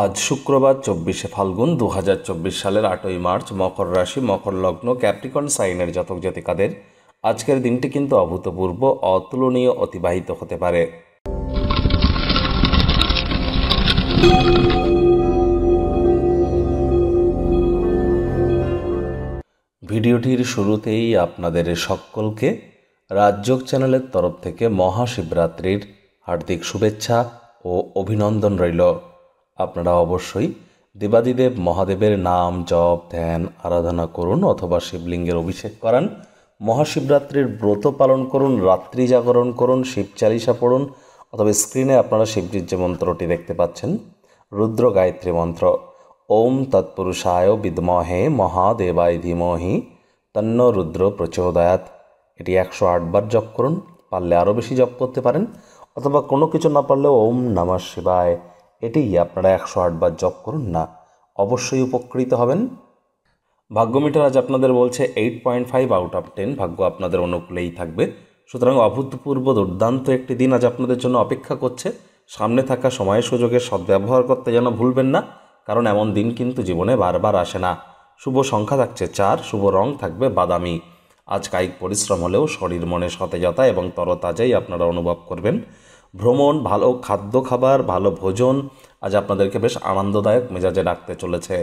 আজ শুক্রবার চব্বিশে ফাল্গুন দু সালের আটই মার্চ মকর রাশি মকর লগ্ন ক্যাপ্টিকন সাইনের জাতক জাতিকাদের আজকের দিনটি কিন্তু অভূতপূর্ব অতুলনীয় অতিবাহিত হতে পারে ভিডিওটির শুরুতেই আপনাদের সকলকে রাজযোগ চ্যানেলের তরফ থেকে মহাশিবরাত্রির হার্দিক শুভেচ্ছা ও অভিনন্দন রইল আপনারা অবশ্যই দেবাদিদেব মহাদেবের নাম জপ ধ্যান আরাধনা করুন অথবা শিবলিঙ্গের অভিষেক করান মহাশিবরাত্রির ব্রত পালন করুন রাত্রি জাগরণ করুন শিব চালিসা পড়ুন অথবা স্ক্রিনে আপনারা শিবজির যে মন্ত্রটি দেখতে পাচ্ছেন রুদ্র গায়ত্রী মন্ত্র ওম তৎপুরুষায় বিদ্মহে মহাদেবায় ধীমহি তন্ন রুদ্র প্রচোদয়াত এটি একশো আটবার জপ করুন পারলে আরও বেশি জপ করতে পারেন অথবা কোনো কিছু না পারলে ওম নমঃ শিবায় এটাই আপনারা একশো আটবার জপ করুন না অবশ্যই উপকৃত হবেন ভাগ্যমিটার আজ আপনাদের বলছে eight point five out of ten ভাগ্য আপনাদের অনুকূলেই থাকবে সুতরাং অভূতপূর্ব দুর্দান্ত একটি দিন আজ আপনাদের জন্য অপেক্ষা করছে সামনে থাকা সময় সুযোগের সদ্ব্যবহার করতে যেন ভুলবেন না কারণ এমন দিন কিন্তু জীবনে বারবার আসে না শুভ সংখ্যা থাকছে চার শুভ রং থাকবে বাদামি আজ কায়িক পরিশ্রম হলেও শরীর মনে সতেজতা এবং তরতাজাই আপনারা অনুভব করবেন ভ্রমণ ভালো খাদ্য খাবার ভালো ভোজন আজ আপনাদেরকে বেশ আনন্দদায়ক মেজাজে রাখতে চলেছে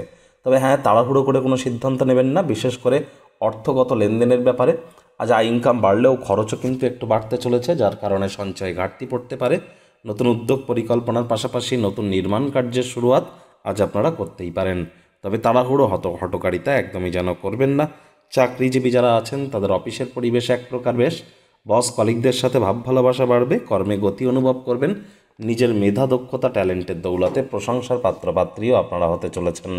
তবে হ্যাঁ তাড়াহুড়ো করে কোনো সিদ্ধান্ত নেবেন না বিশেষ করে অর্থগত লেনদেনের ব্যাপারে আজ আয় ইনকাম বাড়লেও খরচও কিন্তু একটু বাড়তে চলেছে যার কারণে সঞ্চয় ঘাটতি পড়তে পারে নতুন উদ্যোগ পরিকল্পনার পাশাপাশি নতুন নির্মাণ কার্যের শুরুয়াত আজ আপনারা করতেই পারেন তবে তাড়াহুড়ো হত হটকারিতা একদমই যেন করবেন না চাকরিজীবী যারা আছেন তাদের অফিসের পরিবেশ এক প্রকার বেশ বস কলিকদের সাথে ভাব ভালোবাসা বাড়বে কর্মে গতি অনুভব করবেন নিজের মেধা দক্ষতা ট্যালেন্টের দৌলতে প্রশংসার পাত্রপাত্রীও আপনারা হতে চলেছেন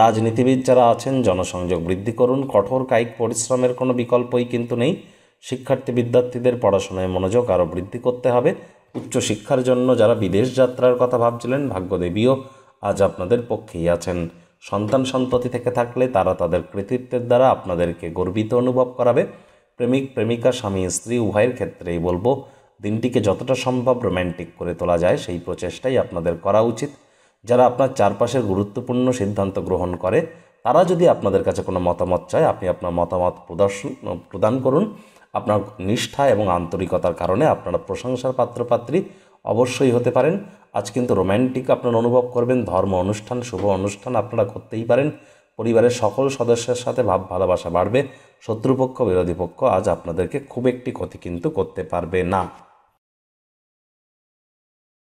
রাজনীতিবিদ যারা আছেন জনসংযোগ বৃদ্ধি করুন কঠোর কায়িক পরিশ্রমের কোনো বিকল্পই কিন্তু নেই শিক্ষার্থী বিদ্যার্থীদের পড়াশোনায় মনোযোগ আরও বৃদ্ধি করতে হবে উচ্চশিক্ষার জন্য যারা বিদেশ যাত্রার কথা ভাবছিলেন ভাগ্যদেবীও আজ আপনাদের পক্ষেই আছেন সন্তান সন্ততি থেকে থাকলে তারা তাদের কৃতিত্বের দ্বারা আপনাদেরকে গর্বিত অনুভব করাবে প্রেমিক প্রেমিকা স্বামী স্ত্রী উভয়ের ক্ষেত্রেই বলবো দিনটিকে যতটা সম্ভব রোম্যান্টিক করে তোলা যায় সেই প্রচেষ্টাই আপনাদের করা উচিত যারা আপনার চারপাশের গুরুত্বপূর্ণ সিদ্ধান্ত গ্রহণ করে তারা যদি আপনাদের কাছে কোনো মতামত চায় আপনি আপনার মতামত প্রদর্শন প্রদান করুন আপনার নিষ্ঠা এবং আন্তরিকতার কারণে আপনারা প্রশংসার পাত্রপাত্রী অবশ্যই হতে পারেন আজ কিন্তু রোম্যান্টিক আপনারা অনুভব করবেন ধর্ম অনুষ্ঠান শুভ অনুষ্ঠান আপনারা করতেই পারেন পরিবারের সকল সদস্যের সাথে ভাব ভালোবাসা বাড়বে শত্রুপক্ষ বিরোধী পক্ষ আজ আপনাদেরকে খুব একটি ক্ষতি কিন্তু করতে পারবে না